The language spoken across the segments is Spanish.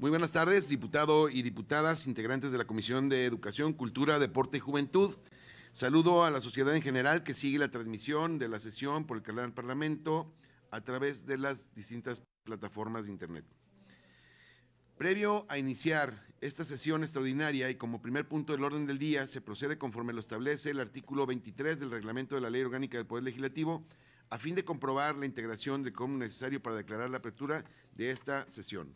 Muy buenas tardes, diputado y diputadas, integrantes de la Comisión de Educación, Cultura, Deporte y Juventud. Saludo a la sociedad en general que sigue la transmisión de la sesión por el canal del Parlamento a través de las distintas plataformas de Internet. Previo a iniciar esta sesión extraordinaria y como primer punto del orden del día, se procede conforme lo establece el artículo 23 del reglamento de la Ley Orgánica del Poder Legislativo, a fin de comprobar la integración del común necesario para declarar la apertura de esta sesión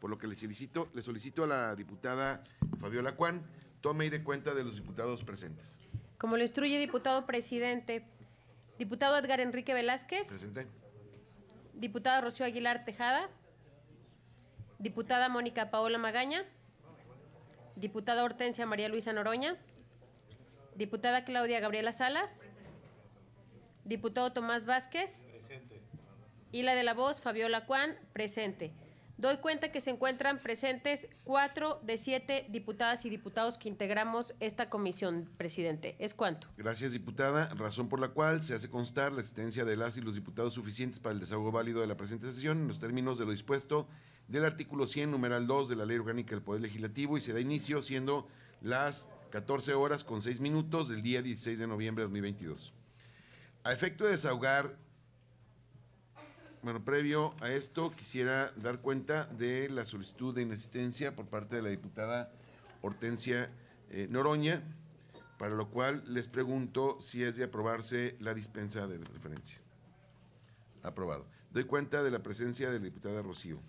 por lo que le solicito, le solicito a la diputada Fabiola Cuán tome y de cuenta de los diputados presentes. Como le instruye diputado presidente, diputado Edgar Enrique Velázquez. Presente. Diputada Rocío Aguilar Tejada. Diputada Mónica Paola Magaña. Diputada Hortensia María Luisa Noroña. Diputada Claudia Gabriela Salas. Diputado Tomás Vázquez. Presente. Y la de la voz, Fabiola Cuán, presente doy cuenta que se encuentran presentes cuatro de siete diputadas y diputados que integramos esta comisión, presidente. ¿Es cuánto? Gracias, diputada. Razón por la cual se hace constar la existencia de las y los diputados suficientes para el desahogo válido de la presente sesión en los términos de lo dispuesto del artículo 100, numeral 2 de la Ley Orgánica del Poder Legislativo y se da inicio siendo las 14 horas con 6 minutos del día 16 de noviembre de 2022. A efecto de desahogar bueno, previo a esto quisiera dar cuenta de la solicitud de inexistencia por parte de la diputada Hortensia eh, Noroña, para lo cual les pregunto si es de aprobarse la dispensa de referencia. Aprobado. Doy cuenta de la presencia de la diputada Rocío.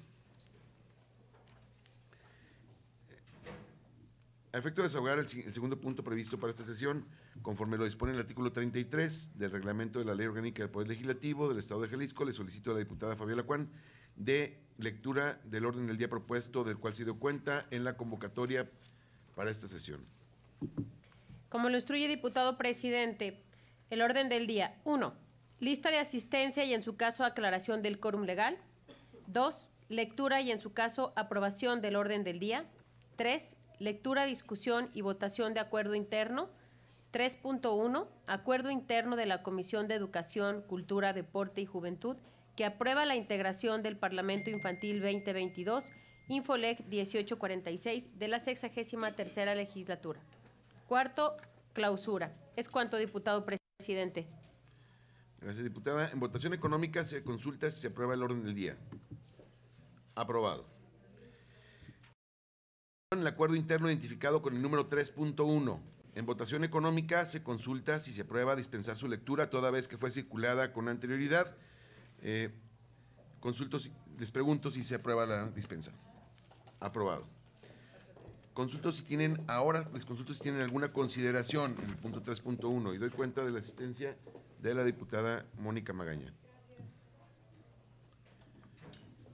A efecto de desahogar el, segundo punto previsto para esta sesión, conforme lo dispone el artículo 33 del reglamento de la Ley Orgánica del Poder Legislativo del Estado de Jalisco, le solicito a la diputada Fabiola Cuán de lectura del orden del día propuesto del cual se dio cuenta en la convocatoria para esta sesión. Como lo instruye diputado presidente, el orden del día 1. Lista de asistencia y en su caso aclaración del quórum legal. 2. Lectura y en su caso aprobación del orden del día. 3 Lectura, discusión y votación de acuerdo interno. 3.1. Acuerdo interno de la Comisión de Educación, Cultura, Deporte y Juventud que aprueba la integración del Parlamento Infantil 2022, InfoLeg 1846, de la 63 legislatura. Cuarto, clausura. Es cuanto, diputado presidente. Gracias, diputada. En votación económica se consulta si se aprueba el orden del día. Aprobado. En el acuerdo interno identificado con el número 3.1. En votación económica se consulta si se aprueba dispensar su lectura toda vez que fue circulada con anterioridad. Eh, consulto, les pregunto si se aprueba la dispensa. Aprobado. Consulto si tienen ahora, les consulto si tienen alguna consideración en el punto 3.1 y doy cuenta de la asistencia de la diputada Mónica Magaña.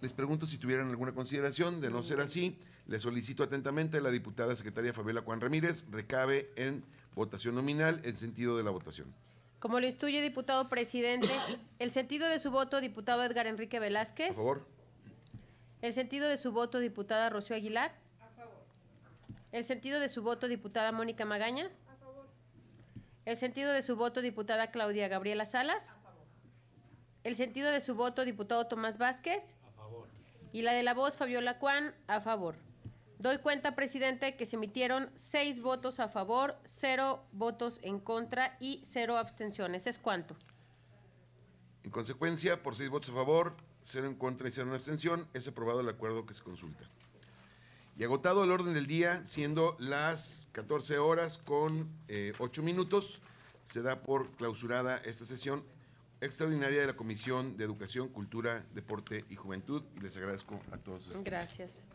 Les pregunto si tuvieran alguna consideración. De no ser mm. así, le solicito atentamente a la diputada secretaria Fabiola Juan Ramírez recabe en votación nominal el sentido de la votación. Como lo instruye, diputado presidente, el sentido de su voto, diputado Edgar Enrique Velázquez. A favor. El sentido de su voto, diputada Rocío Aguilar. A favor. El sentido de su voto, diputada Mónica Magaña. A favor. El sentido de su voto, diputada Claudia Gabriela Salas. A favor. El sentido de su voto, diputado Tomás Vázquez y la de la voz Fabiola Cuán a favor. Doy cuenta, presidente, que se emitieron seis votos a favor, cero votos en contra y cero abstenciones. ¿Es cuánto? En consecuencia, por seis votos a favor, cero en contra y cero en abstención, es aprobado el acuerdo que se consulta. Y agotado el orden del día, siendo las 14 horas con eh, ocho minutos, se da por clausurada esta sesión extraordinaria de la Comisión de Educación, Cultura, Deporte y Juventud y les agradezco a todos. Ustedes. Gracias.